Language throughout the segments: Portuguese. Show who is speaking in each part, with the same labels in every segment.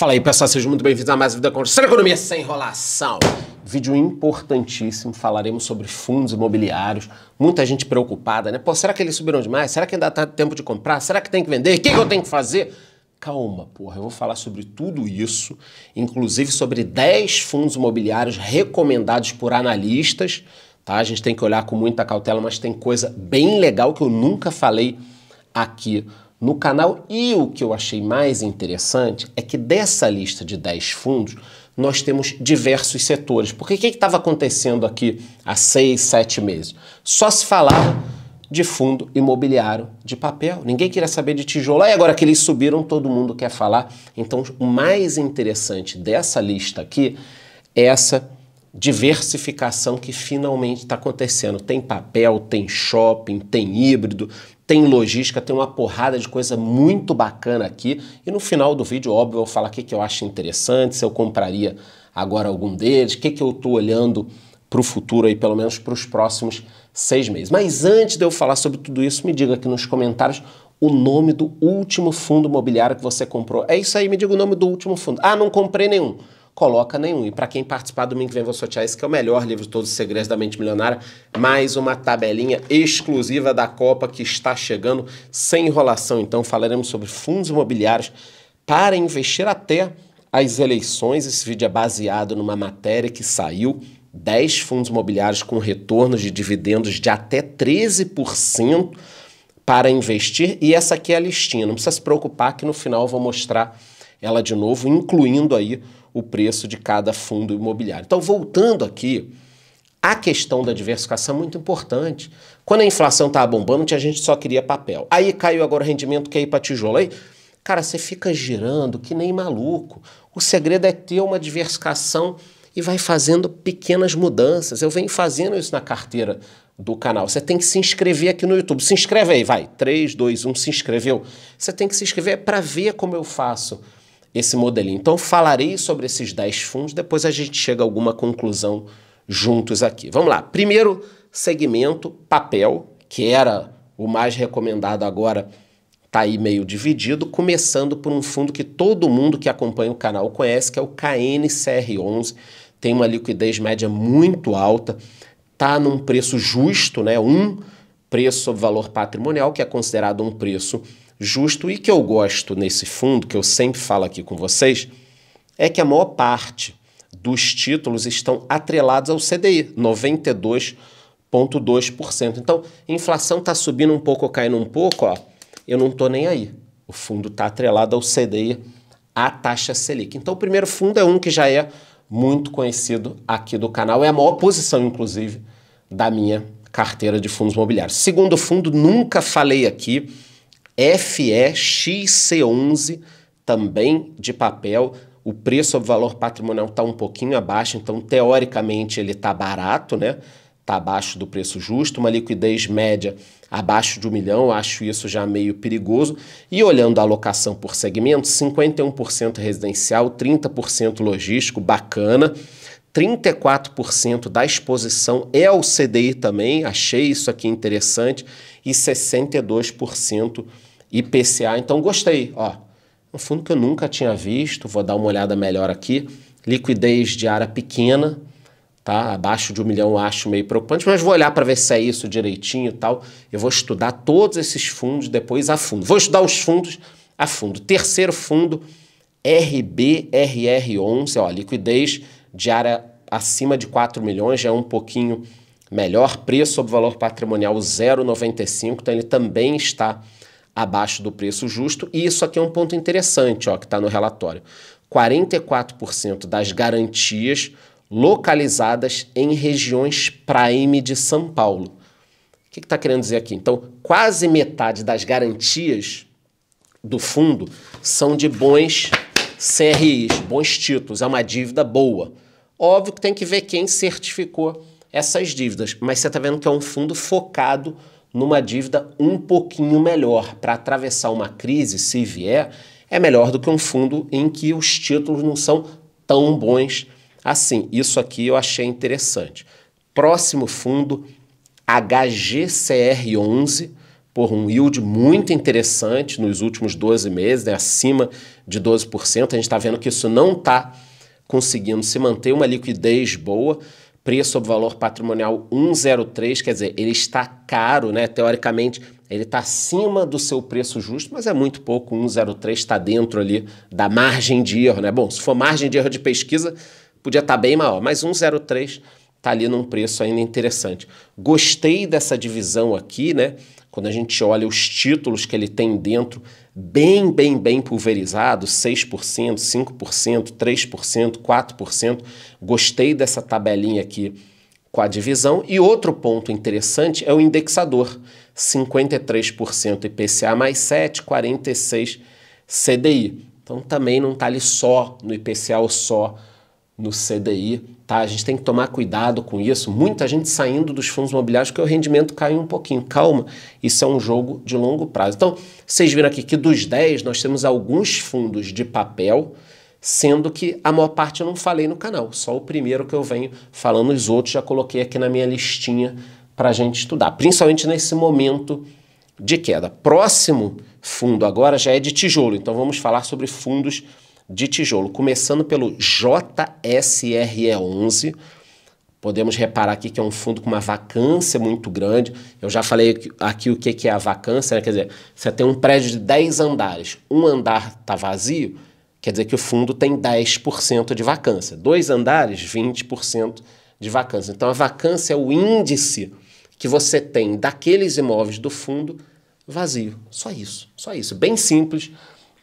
Speaker 1: Fala aí, pessoal, sejam muito bem-vindos a mais um Vida Construção Economia Sem Enrolação. Vídeo importantíssimo, falaremos sobre fundos imobiliários. Muita gente preocupada, né? Pô, será que eles subiram demais? Será que ainda tá tempo de comprar? Será que tem que vender? O que, que eu tenho que fazer? Calma, porra, eu vou falar sobre tudo isso, inclusive sobre 10 fundos imobiliários recomendados por analistas, tá? A gente tem que olhar com muita cautela, mas tem coisa bem legal que eu nunca falei aqui no canal. E o que eu achei mais interessante é que dessa lista de 10 fundos nós temos diversos setores. Porque o que estava acontecendo aqui há seis, sete meses? Só se falava de fundo imobiliário de papel. Ninguém queria saber de tijolo. E agora que eles subiram, todo mundo quer falar. Então, o mais interessante dessa lista aqui é essa diversificação que finalmente está acontecendo. Tem papel, tem shopping, tem híbrido, tem logística, tem uma porrada de coisa muito bacana aqui. E no final do vídeo, óbvio, eu vou falar o que, que eu acho interessante, se eu compraria agora algum deles, o que, que eu estou olhando para o futuro aí, pelo menos para os próximos seis meses. Mas antes de eu falar sobre tudo isso, me diga aqui nos comentários o nome do último fundo imobiliário que você comprou. É isso aí, me diga o nome do último fundo. Ah, não comprei nenhum coloca nenhum. E para quem participar, domingo que vem vou sortear esse que é o melhor livro de todos os segredos da mente milionária. Mais uma tabelinha exclusiva da Copa que está chegando sem enrolação. Então falaremos sobre fundos imobiliários para investir até as eleições. Esse vídeo é baseado numa matéria que saiu 10 fundos imobiliários com retornos de dividendos de até 13% para investir. E essa aqui é a listinha. Não precisa se preocupar que no final eu vou mostrar ela de novo incluindo aí o preço de cada fundo imobiliário. Então, voltando aqui, a questão da diversificação é muito importante. Quando a inflação estava tá bombando, a gente só queria papel. Aí caiu agora o rendimento, quer ir para tijolo. Aí, cara, você fica girando que nem maluco. O segredo é ter uma diversificação e vai fazendo pequenas mudanças. Eu venho fazendo isso na carteira do canal. Você tem que se inscrever aqui no YouTube. Se inscreve aí, vai. 3, 2, 1, se inscreveu. Você tem que se inscrever para ver como eu faço esse modelinho. Então, falarei sobre esses 10 fundos, depois a gente chega a alguma conclusão juntos aqui. Vamos lá. Primeiro segmento, papel, que era o mais recomendado agora, está aí meio dividido, começando por um fundo que todo mundo que acompanha o canal conhece, que é o KNCR11. Tem uma liquidez média muito alta, está num preço justo, né? um preço sobre valor patrimonial, que é considerado um preço justo e que eu gosto nesse fundo, que eu sempre falo aqui com vocês, é que a maior parte dos títulos estão atrelados ao CDI, 92,2%. Então, inflação está subindo um pouco caindo um pouco, ó, eu não estou nem aí. O fundo está atrelado ao CDI, à taxa Selic. Então, o primeiro fundo é um que já é muito conhecido aqui do canal, é a maior posição, inclusive, da minha carteira de fundos imobiliários. Segundo fundo, nunca falei aqui, FEXC11, também de papel. O preço sobre valor patrimonial está um pouquinho abaixo, então teoricamente ele está barato, né? Está abaixo do preço justo, uma liquidez média abaixo de um milhão, acho isso já meio perigoso. E olhando a alocação por segmento, 51% residencial, 30% logístico, bacana. 34% da exposição é ao CDI também, achei isso aqui interessante, e 62% IPCA, então gostei. Ó, um fundo que eu nunca tinha visto, vou dar uma olhada melhor aqui. Liquidez diária pequena, tá? Abaixo de um milhão acho meio preocupante, mas vou olhar para ver se é isso direitinho e tal. Eu vou estudar todos esses fundos depois a fundo. Vou estudar os fundos a fundo. Terceiro fundo, RBRR11, ó, liquidez diária acima de 4 milhões, já é um pouquinho melhor. Preço sobre valor patrimonial 0,95, então ele também está abaixo do preço justo. E isso aqui é um ponto interessante ó, que está no relatório. 44% das garantias localizadas em regiões prime de São Paulo. O que está que tá querendo dizer aqui? Então, quase metade das garantias do fundo são de bons CRIs, bons títulos, é uma dívida boa. Óbvio que tem que ver quem certificou essas dívidas, mas você está vendo que é um fundo focado numa dívida um pouquinho melhor. Para atravessar uma crise, se vier, é melhor do que um fundo em que os títulos não são tão bons assim. Isso aqui eu achei interessante. Próximo fundo, HGCR11, por um yield muito interessante nos últimos 12 meses, né, acima de 12%. A gente está vendo que isso não está conseguindo se manter, uma liquidez boa preço sobre valor patrimonial 103, quer dizer, ele está caro, né? Teoricamente, ele está acima do seu preço justo, mas é muito pouco. 103 está dentro ali da margem de erro, né? Bom, se for margem de erro de pesquisa, podia estar tá bem maior, mas 103 está ali num preço ainda interessante. Gostei dessa divisão aqui, né? Quando a gente olha os títulos que ele tem dentro, bem, bem, bem pulverizado, 6%, 5%, 3%, 4%. Gostei dessa tabelinha aqui com a divisão. E outro ponto interessante é o indexador, 53% IPCA mais 7, 46 CDI. Então também não está ali só no IPCA ou só no CDI, Tá? A gente tem que tomar cuidado com isso. Muita gente saindo dos fundos imobiliários porque o rendimento cai um pouquinho. Calma, isso é um jogo de longo prazo. Então, vocês viram aqui que dos 10 nós temos alguns fundos de papel, sendo que a maior parte eu não falei no canal, só o primeiro que eu venho falando, os outros já coloquei aqui na minha listinha para a gente estudar, principalmente nesse momento de queda. Próximo fundo agora já é de tijolo, então vamos falar sobre fundos de tijolo, começando pelo JSRE11. Podemos reparar aqui que é um fundo com uma vacância muito grande. Eu já falei aqui o que é a vacância, né? quer dizer, você tem um prédio de 10 andares, um andar está vazio, quer dizer que o fundo tem 10% de vacância. Dois andares, 20% de vacância. Então a vacância é o índice que você tem daqueles imóveis do fundo vazio. Só isso, só isso. Bem simples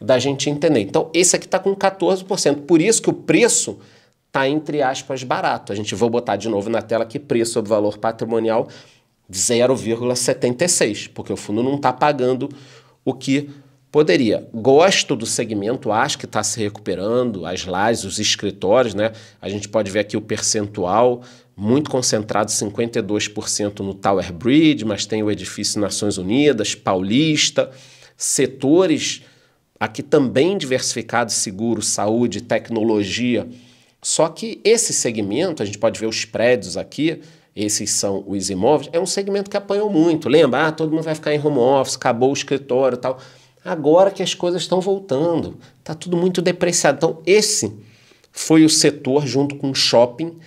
Speaker 1: da gente entender. Então, esse aqui está com 14%. Por isso que o preço está, entre aspas, barato. A gente vai botar de novo na tela que preço sobre valor patrimonial 0,76, porque o fundo não está pagando o que poderia. Gosto do segmento, acho que está se recuperando, as lajes, os escritórios, né? A gente pode ver aqui o percentual, muito concentrado, 52% no Tower Bridge, mas tem o edifício Nações Unidas, Paulista, setores Aqui também diversificado, seguro, saúde, tecnologia. Só que esse segmento, a gente pode ver os prédios aqui, esses são os imóveis, é um segmento que apanhou muito. Lembra? Ah, todo mundo vai ficar em home office, acabou o escritório e tal. Agora que as coisas estão voltando, está tudo muito depreciado. Então, esse foi o setor, junto com o shopping,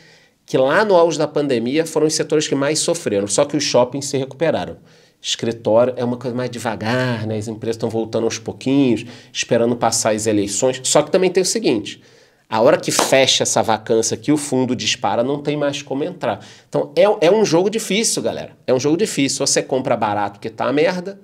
Speaker 1: que lá no auge da pandemia foram os setores que mais sofreram, só que os shoppings se recuperaram escritório é uma coisa mais devagar, né? As empresas estão voltando aos pouquinhos, esperando passar as eleições. Só que também tem o seguinte: a hora que fecha essa vacância que o fundo dispara, não tem mais como entrar. Então é, é um jogo difícil, galera. É um jogo difícil. Ou você compra barato que tá a merda,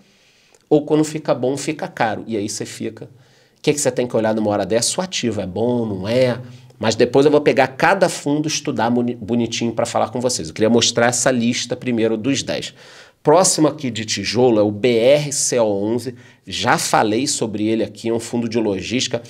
Speaker 1: ou quando fica bom, fica caro. E aí você fica. O que, é que você tem que olhar numa hora dessa? O é ativo é bom, não é? Mas depois eu vou pegar cada fundo, estudar bonitinho para falar com vocês. Eu queria mostrar essa lista primeiro dos 10 próximo aqui de tijolo é o BRCO11. Já falei sobre ele aqui, é um fundo de logística,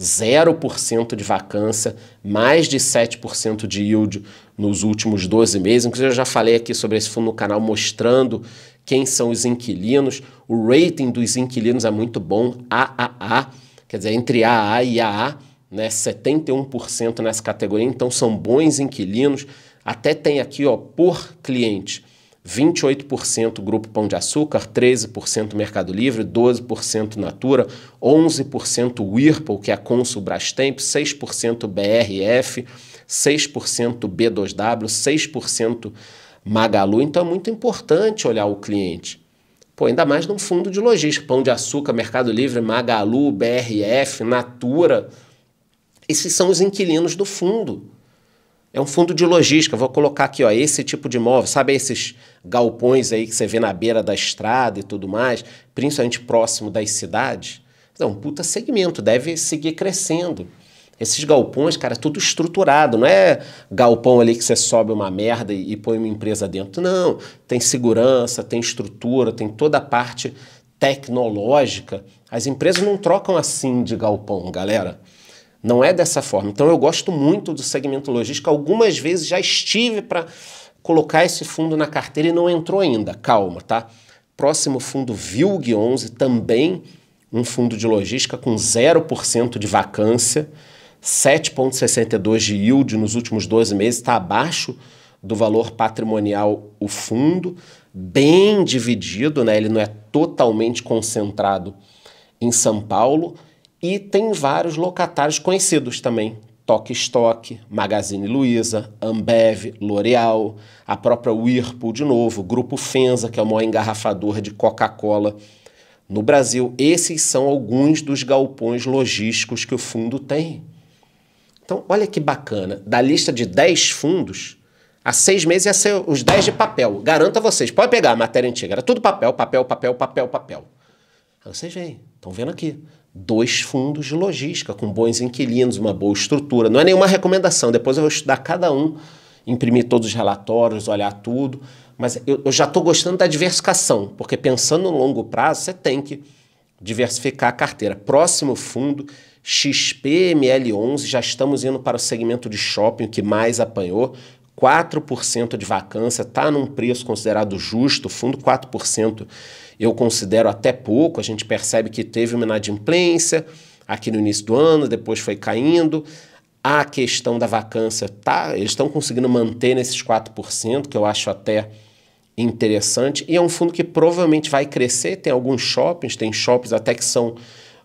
Speaker 1: 0% de vacância, mais de 7% de yield nos últimos 12 meses. Inclusive, eu já falei aqui sobre esse fundo no canal, mostrando quem são os inquilinos. O rating dos inquilinos é muito bom, AAA, quer dizer, entre AA e AA, né, 71% nessa categoria. Então, são bons inquilinos. Até tem aqui, ó, por cliente 28% Grupo Pão de Açúcar, 13% Mercado Livre, 12% Natura, 11% Whirlpool, que é a Consul Brastemp, 6% BRF, 6% B2W, 6% Magalu. Então é muito importante olhar o cliente. Pô, ainda mais num fundo de logística, Pão de Açúcar, Mercado Livre, Magalu, BRF, Natura. Esses são os inquilinos do fundo. É um fundo de logística. Vou colocar aqui, ó, esse tipo de imóvel, sabe esses galpões aí que você vê na beira da estrada e tudo mais, principalmente próximo das cidades? É um puta segmento, deve seguir crescendo. Esses galpões, cara, é tudo estruturado, não é galpão ali que você sobe uma merda e põe uma empresa dentro. Não, tem segurança, tem estrutura, tem toda a parte tecnológica. As empresas não trocam assim de galpão, galera. Não é dessa forma. Então eu gosto muito do segmento logística. Algumas vezes já estive para colocar esse fundo na carteira e não entrou ainda. Calma, tá? Próximo fundo Vilg 11 também um fundo de logística com 0% de vacância, 7,62 de yield nos últimos 12 meses, está abaixo do valor patrimonial o fundo, bem dividido, né? ele não é totalmente concentrado em São Paulo. E tem vários locatários conhecidos também. Toque Stock, Magazine Luiza, Ambev, L'Oreal, a própria Whirlpool de novo, Grupo Fenza, que é o maior engarrafador de Coca-Cola no Brasil. Esses são alguns dos galpões logísticos que o fundo tem. Então, olha que bacana. Da lista de 10 fundos, há seis meses ia ser os 10 de papel. Garanto a vocês, pode pegar a matéria antiga, era tudo papel, papel, papel, papel, papel. Aí vocês veem, estão vendo aqui dois fundos de logística, com bons inquilinos, uma boa estrutura. Não é nenhuma recomendação, depois eu vou estudar cada um, imprimir todos os relatórios, olhar tudo. Mas eu, eu já estou gostando da diversificação, porque pensando no longo prazo, você tem que diversificar a carteira. Próximo fundo, XPML11, já estamos indo para o segmento de shopping, que mais apanhou. 4% de vacância, está num preço considerado justo, fundo 4% eu considero até pouco, a gente percebe que teve uma inadimplência aqui no início do ano, depois foi caindo, a questão da vacância, tá, eles estão conseguindo manter nesses 4%, que eu acho até interessante, e é um fundo que provavelmente vai crescer, tem alguns shoppings, tem shoppings até que são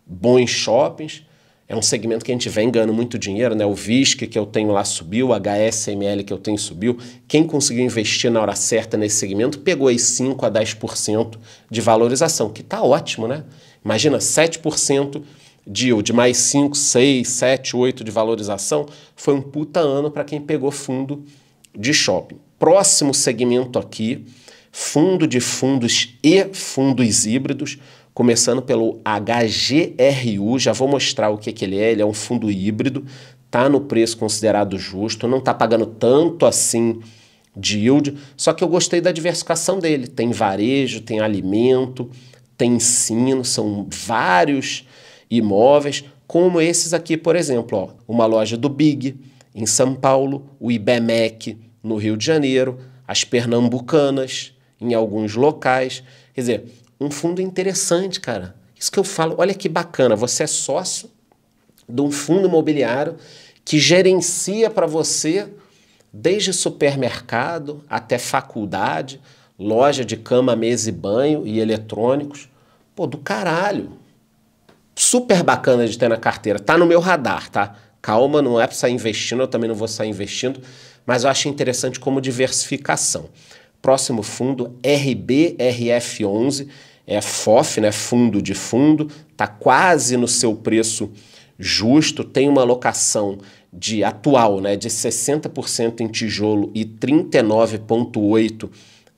Speaker 1: bons shoppings, é um segmento que a gente vem ganhando muito dinheiro, né? O VISC que eu tenho lá subiu, o HSML que eu tenho subiu. Quem conseguiu investir na hora certa nesse segmento pegou aí 5 a 10% de valorização, que tá ótimo, né? Imagina 7% de mais 5, 6, 7, 8 de valorização, foi um puta ano para quem pegou fundo de shopping. Próximo segmento aqui, fundo de fundos e fundos híbridos começando pelo HGRU, já vou mostrar o que, que ele é, ele é um fundo híbrido, está no preço considerado justo, não está pagando tanto assim de yield, só que eu gostei da diversificação dele, tem varejo, tem alimento, tem ensino, são vários imóveis, como esses aqui, por exemplo, ó, uma loja do Big em São Paulo, o IBMEC no Rio de Janeiro, as Pernambucanas em alguns locais, quer dizer, um fundo interessante, cara. Isso que eu falo, olha que bacana, você é sócio de um fundo imobiliário que gerencia para você desde supermercado até faculdade, loja de cama, mesa e banho e eletrônicos. Pô, do caralho. Super bacana de ter na carteira. Tá no meu radar, tá? Calma, não é para sair investindo, eu também não vou sair investindo, mas eu acho interessante como diversificação próximo fundo RBRF11, é FOF, né, fundo de fundo, está quase no seu preço justo, tem uma locação de atual, né, de 60% em tijolo e 39.8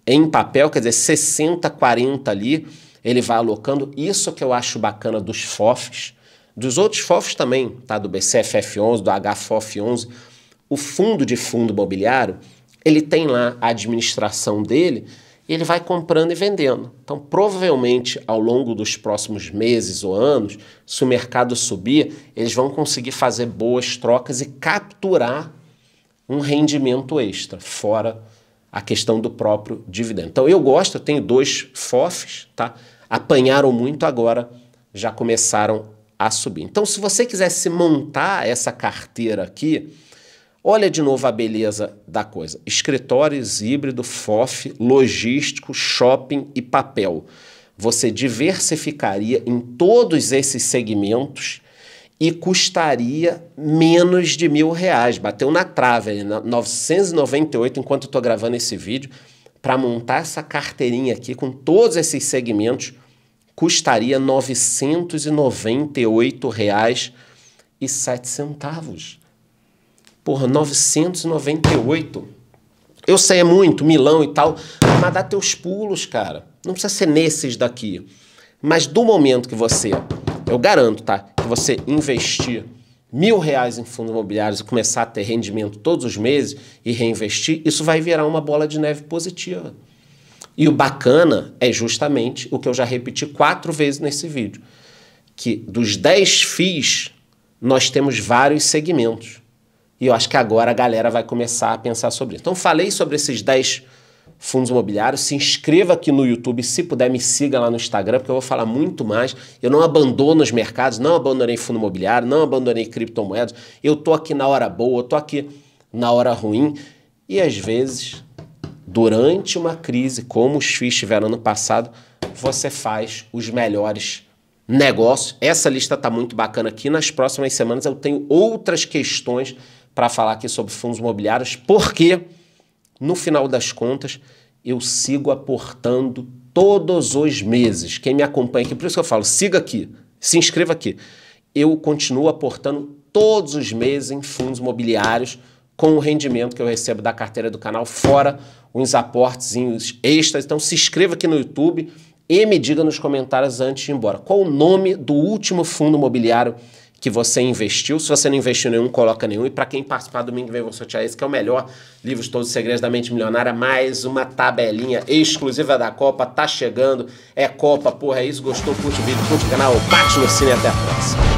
Speaker 1: em papel, quer dizer, 60 40 ali, ele vai alocando. Isso que eu acho bacana dos FOFs, dos outros FOFs também, tá do BCFF11, do HFOF11, o fundo de fundo imobiliário, ele tem lá a administração dele e ele vai comprando e vendendo. Então, provavelmente, ao longo dos próximos meses ou anos, se o mercado subir, eles vão conseguir fazer boas trocas e capturar um rendimento extra, fora a questão do próprio dividendo. Então, eu gosto, eu tenho dois FOFs, tá? Apanharam muito agora, já começaram a subir. Então, se você quiser se montar essa carteira aqui, Olha de novo a beleza da coisa. Escritórios híbrido, FOF, logístico, shopping e papel. Você diversificaria em todos esses segmentos e custaria menos de mil reais. Bateu na trave, 998 enquanto estou gravando esse vídeo. Para montar essa carteirinha aqui com todos esses segmentos, custaria R$ 998,07. Porra, 998. Eu sei, é muito, Milão e tal, mas dá teus pulos, cara. Não precisa ser nesses daqui. Mas do momento que você, eu garanto, tá? Que você investir mil reais em fundos imobiliários e começar a ter rendimento todos os meses e reinvestir, isso vai virar uma bola de neve positiva. E o bacana é justamente o que eu já repeti quatro vezes nesse vídeo, que dos 10 FIIs, nós temos vários segmentos. E eu acho que agora a galera vai começar a pensar sobre isso. Então, falei sobre esses 10 fundos imobiliários. Se inscreva aqui no YouTube, se puder, me siga lá no Instagram, porque eu vou falar muito mais. Eu não abandono os mercados, não abandonei fundo imobiliário, não abandonei criptomoedas. Eu tô aqui na hora boa, eu tô aqui na hora ruim. E às vezes, durante uma crise, como os FIIs tiveram ano passado, você faz os melhores negócios. Essa lista tá muito bacana aqui. Nas próximas semanas eu tenho outras questões para falar aqui sobre fundos imobiliários, porque no final das contas eu sigo aportando todos os meses. Quem me acompanha aqui, por isso que eu falo, siga aqui, se inscreva aqui. Eu continuo aportando todos os meses em fundos imobiliários com o rendimento que eu recebo da carteira do canal, fora uns aportezinhos extras. Então se inscreva aqui no YouTube e me diga nos comentários antes de ir embora qual o nome do último fundo imobiliário que você investiu. Se você não investiu nenhum, coloca nenhum. E para quem participar domingo que vem, vou sortear esse, que é o melhor livro de todos os segredos da mente milionária. Mais uma tabelinha exclusiva da Copa. Tá chegando. É Copa, porra, é isso. Gostou? Curte o vídeo, curte o canal. Bate no cine até a próxima.